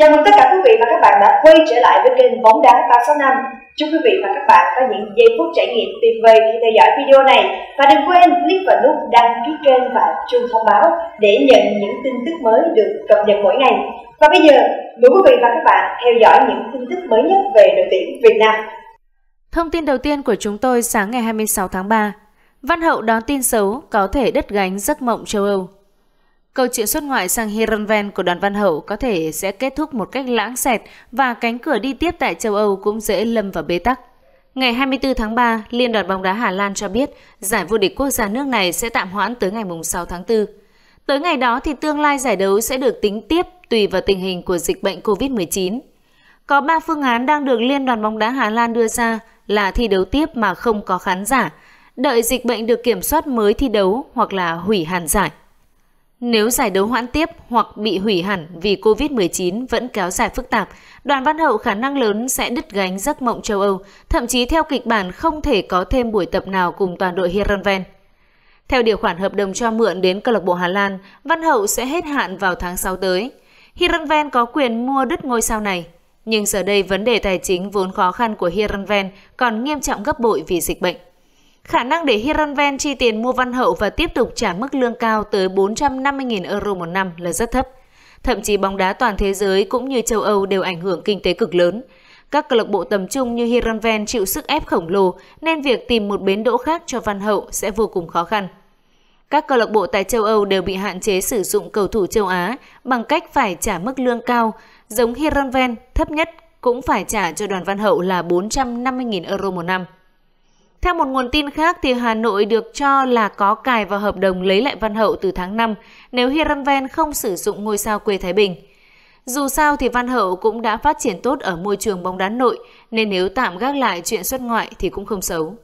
Chào mừng tất cả quý vị và các bạn đã quay trở lại với kênh Bóng Đá 365 Chúc quý vị và các bạn có những giây phút trải nghiệm tuyệt vời khi theo dõi video này Và đừng quên click vào nút đăng ký kênh và chuông thông báo để nhận những tin tức mới được cập nhật mỗi ngày Và bây giờ, mời quý vị và các bạn theo dõi những tin tức mới nhất về đội tuyển Việt Nam Thông tin đầu tiên của chúng tôi sáng ngày 26 tháng 3 Văn Hậu đón tin xấu có thể đứt gánh giấc mộng châu Âu Câu chuyện xuất ngoại sang Herenven của đoàn Văn Hậu có thể sẽ kết thúc một cách lãng xẹt và cánh cửa đi tiếp tại châu Âu cũng dễ lâm vào bế tắc. Ngày 24 tháng 3, Liên đoàn bóng đá Hà Lan cho biết giải vô địch quốc gia nước này sẽ tạm hoãn tới ngày 6 tháng 4. Tới ngày đó thì tương lai giải đấu sẽ được tính tiếp tùy vào tình hình của dịch bệnh COVID-19. Có 3 phương án đang được Liên đoàn bóng đá Hà Lan đưa ra là thi đấu tiếp mà không có khán giả, đợi dịch bệnh được kiểm soát mới thi đấu hoặc là hủy hàn giải. Nếu giải đấu hoãn tiếp hoặc bị hủy hẳn vì COVID-19 vẫn kéo dài phức tạp, đoàn văn hậu khả năng lớn sẽ đứt gánh giấc mộng châu Âu, thậm chí theo kịch bản không thể có thêm buổi tập nào cùng toàn đội Herenven. Theo điều khoản hợp đồng cho mượn đến câu lạc bộ Hà Lan, Văn Hậu sẽ hết hạn vào tháng 6 tới. Herenven có quyền mua đứt ngôi sao này, nhưng giờ đây vấn đề tài chính vốn khó khăn của Herenven còn nghiêm trọng gấp bội vì dịch bệnh. Khả năng để Hiranven chi tiền mua Văn Hậu và tiếp tục trả mức lương cao tới 450.000 euro một năm là rất thấp. Thậm chí bóng đá toàn thế giới cũng như châu Âu đều ảnh hưởng kinh tế cực lớn. Các câu lạc bộ tầm trung như Hiranven chịu sức ép khổng lồ nên việc tìm một bến đỗ khác cho Văn Hậu sẽ vô cùng khó khăn. Các câu lạc bộ tại châu Âu đều bị hạn chế sử dụng cầu thủ châu Á bằng cách phải trả mức lương cao, giống Hiranven thấp nhất cũng phải trả cho đoàn Văn Hậu là 450.000 euro một năm. Theo một nguồn tin khác thì Hà Nội được cho là có cài vào hợp đồng lấy lại Văn Hậu từ tháng 5 nếu Hiranven không sử dụng ngôi sao quê Thái Bình. Dù sao thì Văn Hậu cũng đã phát triển tốt ở môi trường bóng đá nội nên nếu tạm gác lại chuyện xuất ngoại thì cũng không xấu.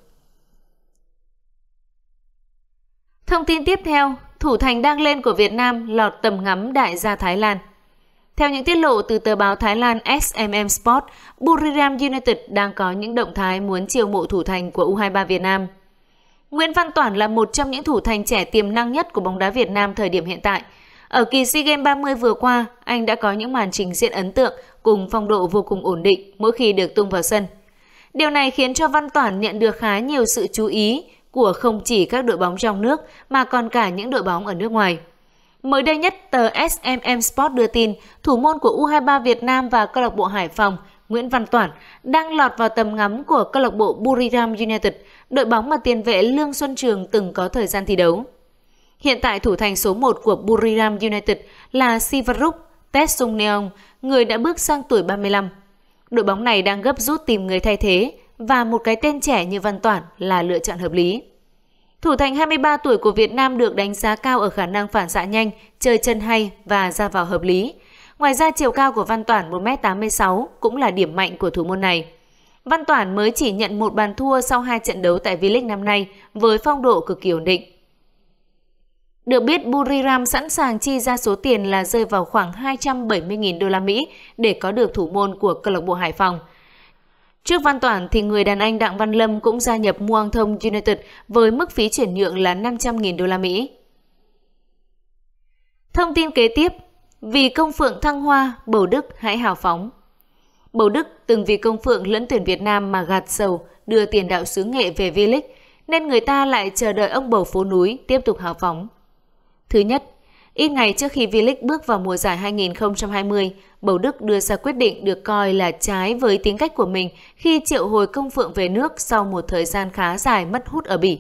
Thông tin tiếp theo, thủ thành đang lên của Việt Nam lọt tầm ngắm đại gia Thái Lan. Theo những tiết lộ từ tờ báo Thái Lan SMM Sport, Buriram United đang có những động thái muốn chiêu mộ thủ thành của U23 Việt Nam. Nguyễn Văn Toản là một trong những thủ thành trẻ tiềm năng nhất của bóng đá Việt Nam thời điểm hiện tại. Ở kỳ SEA Games 30 vừa qua, anh đã có những màn trình diễn ấn tượng cùng phong độ vô cùng ổn định mỗi khi được tung vào sân. Điều này khiến cho Văn Toản nhận được khá nhiều sự chú ý của không chỉ các đội bóng trong nước mà còn cả những đội bóng ở nước ngoài. Mới đây nhất, tờ SMM Sport đưa tin, thủ môn của U23 Việt Nam và câu lạc bộ Hải Phòng Nguyễn Văn Toản đang lọt vào tầm ngắm của câu lạc bộ Buriram United, đội bóng mà tiền vệ Lương Xuân Trường từng có thời gian thi đấu. Hiện tại thủ thành số 1 của Buriram United là Sivarup Tessung Neong, người đã bước sang tuổi 35. Đội bóng này đang gấp rút tìm người thay thế và một cái tên trẻ như Văn Toản là lựa chọn hợp lý. Thủ thành 23 tuổi của Việt Nam được đánh giá cao ở khả năng phản xạ nhanh, chơi chân hay và ra vào hợp lý. Ngoài ra chiều cao của Văn Toản 1m86 cũng là điểm mạnh của thủ môn này. Văn Toản mới chỉ nhận một bàn thua sau hai trận đấu tại V-League năm nay với phong độ cực kỳ ổn định. Được biết Buriram sẵn sàng chi ra số tiền là rơi vào khoảng 270.000 đô la Mỹ để có được thủ môn của câu lạc bộ Hải Phòng – Trước văn toản thì người đàn anh Đặng Văn Lâm cũng gia nhập Muang Muangthong United với mức phí chuyển nhượng là 500.000 đô la Mỹ. Thông tin kế tiếp, vì công phượng thăng hoa, Bầu Đức hãy hào phóng. Bầu Đức từng vì công phượng lẫn tuyển Việt Nam mà gạt sầu, đưa tiền đạo xứ nghệ về V-League, nên người ta lại chờ đợi ông bầu phố núi tiếp tục hào phóng. Thứ nhất, ít ngày trước khi V-League bước vào mùa giải 2020, Bầu Đức đưa ra quyết định được coi là trái với tính cách của mình khi triệu hồi công phượng về nước sau một thời gian khá dài mất hút ở Bỉ.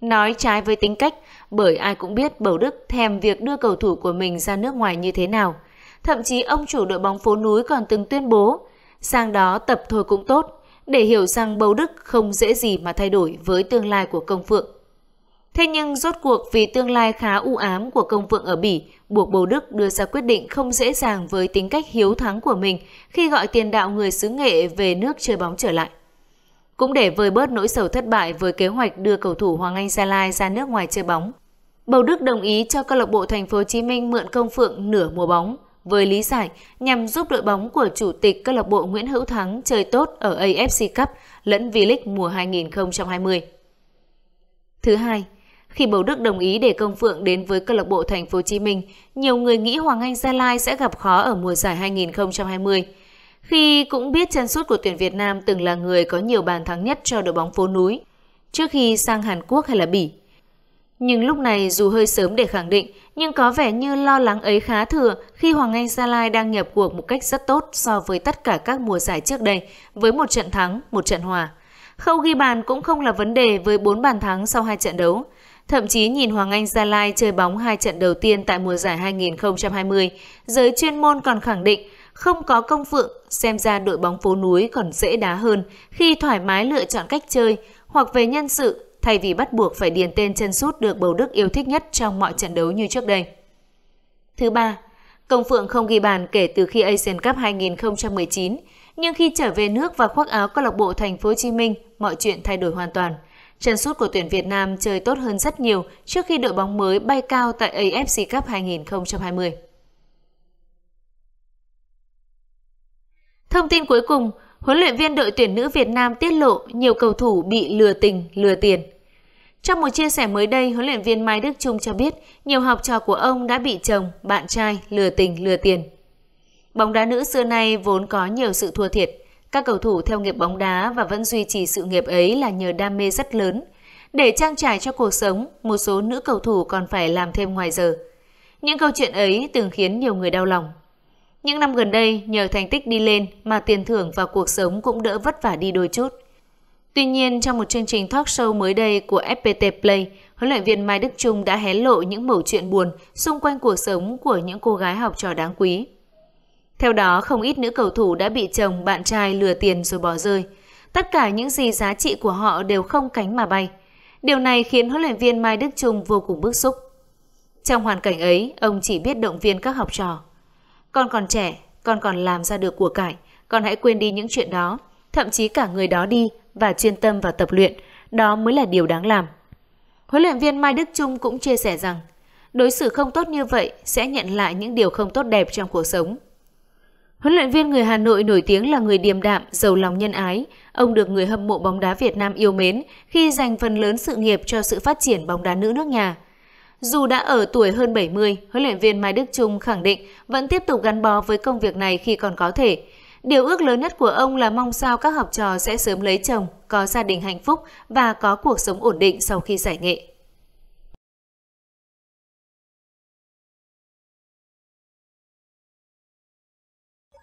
Nói trái với tính cách, bởi ai cũng biết Bầu Đức thèm việc đưa cầu thủ của mình ra nước ngoài như thế nào. Thậm chí ông chủ đội bóng phố núi còn từng tuyên bố, sang đó tập thôi cũng tốt, để hiểu rằng Bầu Đức không dễ gì mà thay đổi với tương lai của công phượng. Thế nhưng rốt cuộc vì tương lai khá u ám của công vượng ở Bỉ, buộc Bầu Đức đưa ra quyết định không dễ dàng với tính cách hiếu thắng của mình khi gọi tiền đạo người xứ nghệ về nước chơi bóng trở lại. Cũng để vơi bớt nỗi sầu thất bại với kế hoạch đưa cầu thủ Hoàng Anh Gia Lai ra nước ngoài chơi bóng, Bầu Đức đồng ý cho câu lạc bộ Thành phố Hồ Chí Minh mượn công phượng nửa mùa bóng với lý giải nhằm giúp đội bóng của chủ tịch câu lạc bộ Nguyễn Hữu Thắng chơi tốt ở AFC Cup lẫn V-League mùa 2020. Thứ hai, khi Bầu Đức đồng ý để Công Phượng đến với câu lạc bộ Thành phố Hồ Chí Minh, nhiều người nghĩ Hoàng Anh Gia Lai sẽ gặp khó ở mùa giải 2020. Khi cũng biết chân sút của tuyển Việt Nam từng là người có nhiều bàn thắng nhất cho đội bóng phố núi trước khi sang Hàn Quốc hay là Bỉ. Nhưng lúc này dù hơi sớm để khẳng định, nhưng có vẻ như lo lắng ấy khá thừa khi Hoàng Anh Gia Lai đang nhập cuộc một cách rất tốt so với tất cả các mùa giải trước đây, với một trận thắng, một trận hòa. Khâu ghi bàn cũng không là vấn đề với 4 bàn thắng sau hai trận đấu. Thậm chí nhìn Hoàng Anh Gia Lai chơi bóng hai trận đầu tiên tại mùa giải 2020, giới chuyên môn còn khẳng định không có công phượng, xem ra đội bóng phố núi còn dễ đá hơn khi thoải mái lựa chọn cách chơi hoặc về nhân sự thay vì bắt buộc phải điền tên chân sút được bầu Đức yêu thích nhất trong mọi trận đấu như trước đây. Thứ ba, Công Phượng không ghi bàn kể từ khi Asian Cup 2019, nhưng khi trở về nước và khoác áo câu lạc bộ Thành phố Hồ Chí Minh, mọi chuyện thay đổi hoàn toàn – Chân sút của tuyển Việt Nam chơi tốt hơn rất nhiều trước khi đội bóng mới bay cao tại AFC Cup 2020. Thông tin cuối cùng, huấn luyện viên đội tuyển nữ Việt Nam tiết lộ nhiều cầu thủ bị lừa tình, lừa tiền. Trong một chia sẻ mới đây, huấn luyện viên Mai Đức Trung cho biết nhiều học trò của ông đã bị chồng, bạn trai lừa tình, lừa tiền. Bóng đá nữ xưa nay vốn có nhiều sự thua thiệt. Các cầu thủ theo nghiệp bóng đá và vẫn duy trì sự nghiệp ấy là nhờ đam mê rất lớn. Để trang trải cho cuộc sống, một số nữ cầu thủ còn phải làm thêm ngoài giờ. Những câu chuyện ấy từng khiến nhiều người đau lòng. Những năm gần đây, nhờ thành tích đi lên mà tiền thưởng và cuộc sống cũng đỡ vất vả đi đôi chút. Tuy nhiên, trong một chương trình talk show mới đây của FPT Play, huấn luyện viên Mai Đức Trung đã hé lộ những mẩu chuyện buồn xung quanh cuộc sống của những cô gái học trò đáng quý. Theo đó, không ít nữ cầu thủ đã bị chồng, bạn trai lừa tiền rồi bỏ rơi. Tất cả những gì giá trị của họ đều không cánh mà bay. Điều này khiến huấn luyện viên Mai Đức Trung vô cùng bức xúc. Trong hoàn cảnh ấy, ông chỉ biết động viên các học trò. Con còn trẻ, con còn làm ra được của cải, con hãy quên đi những chuyện đó, thậm chí cả người đó đi và chuyên tâm vào tập luyện, đó mới là điều đáng làm. Huấn luyện viên Mai Đức Trung cũng chia sẻ rằng, đối xử không tốt như vậy sẽ nhận lại những điều không tốt đẹp trong cuộc sống. Huấn luyện viên người Hà Nội nổi tiếng là người điềm đạm, giàu lòng nhân ái. Ông được người hâm mộ bóng đá Việt Nam yêu mến khi dành phần lớn sự nghiệp cho sự phát triển bóng đá nữ nước nhà. Dù đã ở tuổi hơn 70, huấn luyện viên Mai Đức Trung khẳng định vẫn tiếp tục gắn bó với công việc này khi còn có thể. Điều ước lớn nhất của ông là mong sao các học trò sẽ sớm lấy chồng, có gia đình hạnh phúc và có cuộc sống ổn định sau khi giải nghệ.